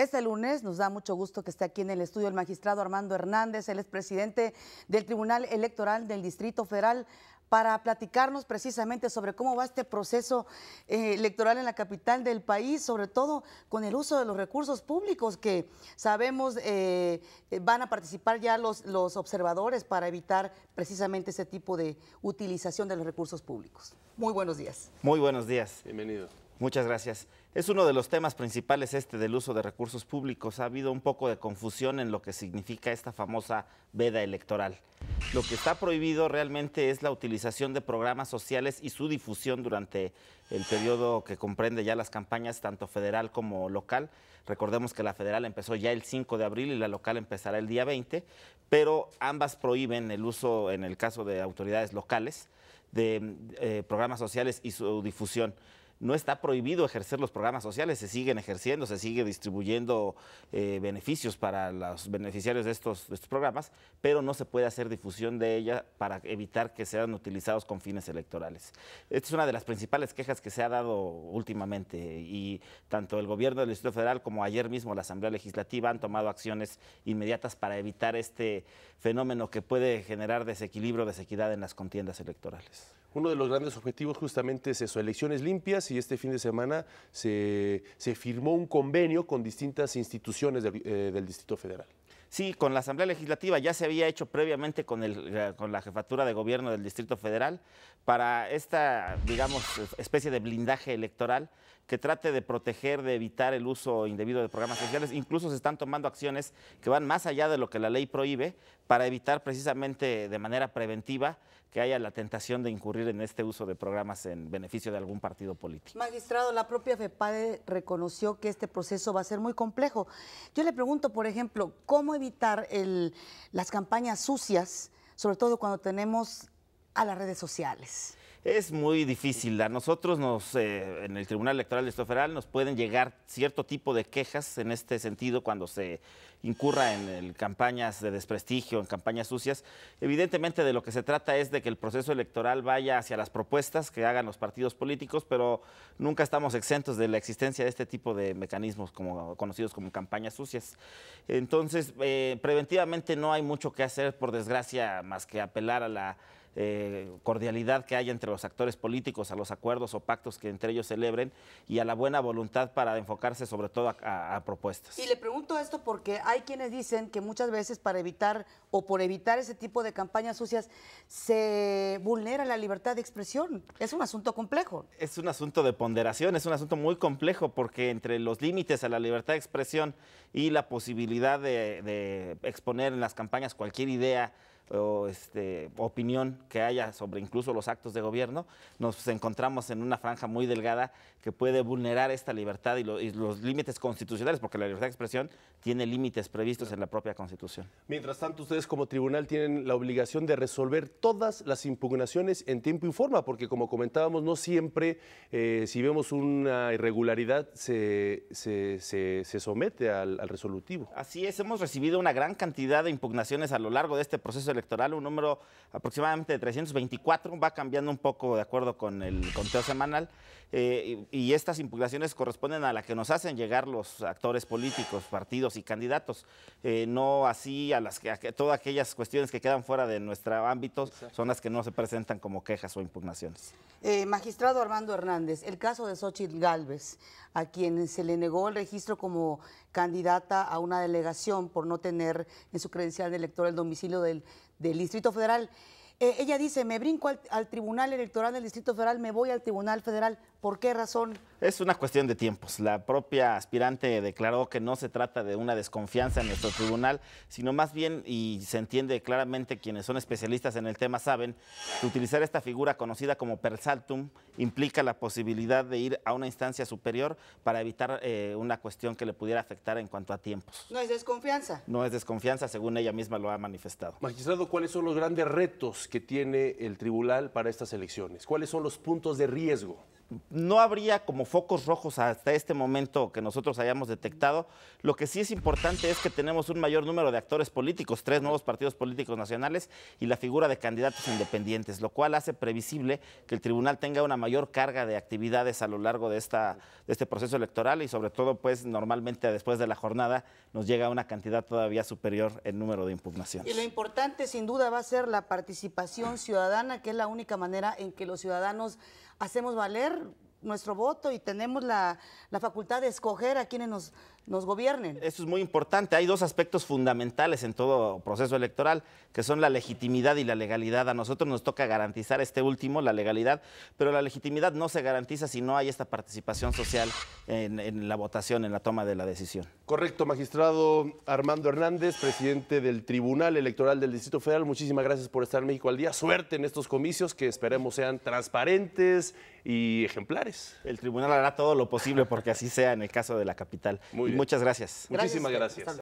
Este lunes nos da mucho gusto que esté aquí en el estudio el magistrado Armando Hernández, el es presidente del Tribunal Electoral del Distrito Federal, para platicarnos precisamente sobre cómo va este proceso eh, electoral en la capital del país, sobre todo con el uso de los recursos públicos que sabemos eh, van a participar ya los, los observadores para evitar precisamente ese tipo de utilización de los recursos públicos. Muy buenos días. Muy buenos días. Bienvenido. Muchas gracias. Es uno de los temas principales este del uso de recursos públicos. Ha habido un poco de confusión en lo que significa esta famosa veda electoral. Lo que está prohibido realmente es la utilización de programas sociales y su difusión durante el periodo que comprende ya las campañas, tanto federal como local. Recordemos que la federal empezó ya el 5 de abril y la local empezará el día 20, pero ambas prohíben el uso, en el caso de autoridades locales, de eh, programas sociales y su difusión no está prohibido ejercer los programas sociales, se siguen ejerciendo, se sigue distribuyendo eh, beneficios para los beneficiarios de estos, programas, pero no se puede hacer difusión de ella para evitar que sean utilizados con fines electorales. Esta es una de las principales quejas que se ha dado últimamente y tanto el gobierno del Instituto Federal como ayer mismo la Asamblea Legislativa han tomado acciones inmediatas para evitar este fenómeno que puede generar desequilibrio, desequidad en las contiendas electorales. Uno de los grandes objetivos justamente es eso, elecciones limpias y este fin de semana se, firmó un convenio con distintas instituciones eh, del, Distrito Federal. Sí, con la Asamblea Legislativa ya se había hecho previamente con, eh, con la jefatura de gobierno del Distrito Federal para esta, digamos, especie de blindaje electoral que trate de proteger, de evitar el uso indebido de programas sociales. Incluso se están tomando acciones que van más allá de lo que la ley prohíbe para evitar precisamente de manera preventiva que haya la tentación de incurrir en este uso de programas en beneficio de algún partido político. Magistrado, la propia FEPADE reconoció que este proceso va a ser muy complejo. Yo le pregunto, por ejemplo, ¿cómo evitar las campañas sucias, sobre todo cuando tenemos a las redes sociales? es muy difícil. A nosotros nos, eh, en el Tribunal Electoral de Estado nos pueden llegar cierto tipo de quejas en este sentido cuando se incurra en campañas de desprestigio, en campañas sucias. Evidentemente de lo que se trata es de que el proceso electoral vaya hacia las propuestas que hagan los partidos políticos, pero nunca estamos exentos de la existencia de este tipo de mecanismos como, conocidos como campañas sucias. Entonces, eh, preventivamente no hay mucho que hacer, por desgracia, más que apelar a la eh, cordialidad que haya entre los actores políticos, a los acuerdos o pactos que entre ellos celebren y a la buena voluntad para enfocarse sobre todo a, propuestas. Y le pregunto esto porque hay quienes dicen que muchas veces para evitar o por evitar ese tipo de campañas sucias se vulnera la libertad de expresión. Es un asunto complejo. Es un asunto de ponderación, es un asunto muy complejo porque entre los límites a la libertad de expresión y la posibilidad de exponer en las campañas cualquier idea o este, opinión que haya sobre incluso los actos de gobierno, nos encontramos en una franja muy delgada que puede vulnerar esta libertad y, los límites constitucionales, porque la libertad de expresión tiene límites previstos en la propia Constitución. Mientras tanto, ustedes como tribunal tienen la obligación de resolver todas las impugnaciones en tiempo y forma, porque como comentábamos, no siempre eh, si vemos una irregularidad se, somete al, resolutivo. Así es, hemos recibido una gran cantidad de impugnaciones a lo largo de este proceso electoral electoral, un número aproximadamente de 324, va cambiando un poco de acuerdo con el conteo semanal, eh, y, estas impugnaciones corresponden a la que nos hacen llegar los actores políticos, partidos y candidatos, eh, no así a las que, todas aquellas cuestiones que quedan fuera de nuestro ámbito son las que no se presentan como quejas o impugnaciones. Eh, magistrado Armando Hernández, el caso de Xochitl Galvez, a quien se le negó el registro como candidata a una delegación por no tener en su credencial de elector el domicilio del, del Distrito Federal. Eh, ella dice, me brinco al Tribunal Electoral del Distrito Federal, me voy al Tribunal Federal. ¿Por qué razón? Es una cuestión de tiempos. La propia aspirante declaró que no se trata de una desconfianza en nuestro tribunal, sino más bien, y se entiende claramente quienes son especialistas en el tema saben, que utilizar esta figura conocida como persaltum implica la posibilidad de ir a una instancia superior para evitar eh, una cuestión que le pudiera afectar en cuanto a tiempos. ¿No es desconfianza? No es desconfianza, según ella misma lo ha manifestado. Magistrado, ¿cuáles son los grandes retos que tiene el tribunal para estas elecciones? ¿Cuáles son los puntos de riesgo? no habría como focos rojos hasta este momento que nosotros hayamos detectado. Lo que sí es importante es que tenemos un mayor número de actores políticos, tres nuevos partidos políticos nacionales y la figura de candidatos independientes, lo cual hace previsible que el tribunal tenga una mayor carga de actividades a lo largo de, esta, este proceso electoral y sobre todo, pues normalmente después de la jornada nos llega una cantidad todavía superior en número de impugnaciones. Y lo importante sin duda va a ser la participación ciudadana, que es la única manera en que los ciudadanos hacemos valer nuestro voto y tenemos la, facultad de escoger a quienes nos, nos gobiernen. Eso es muy importante. Hay dos aspectos fundamentales en todo proceso electoral, que son la legitimidad y la legalidad. A nosotros nos toca garantizar este último, la legalidad, pero la legitimidad no se garantiza si no hay esta participación social en, en la votación, en la toma de la decisión. Correcto, magistrado Armando Hernández, presidente del Tribunal Electoral del Distrito Federal. Muchísimas gracias por estar en México al día. Suerte en estos comicios que esperemos sean transparentes y ejemplares. El tribunal hará todo lo posible porque así sea en el caso de la capital. Muchas gracias. Muchísimas gracias.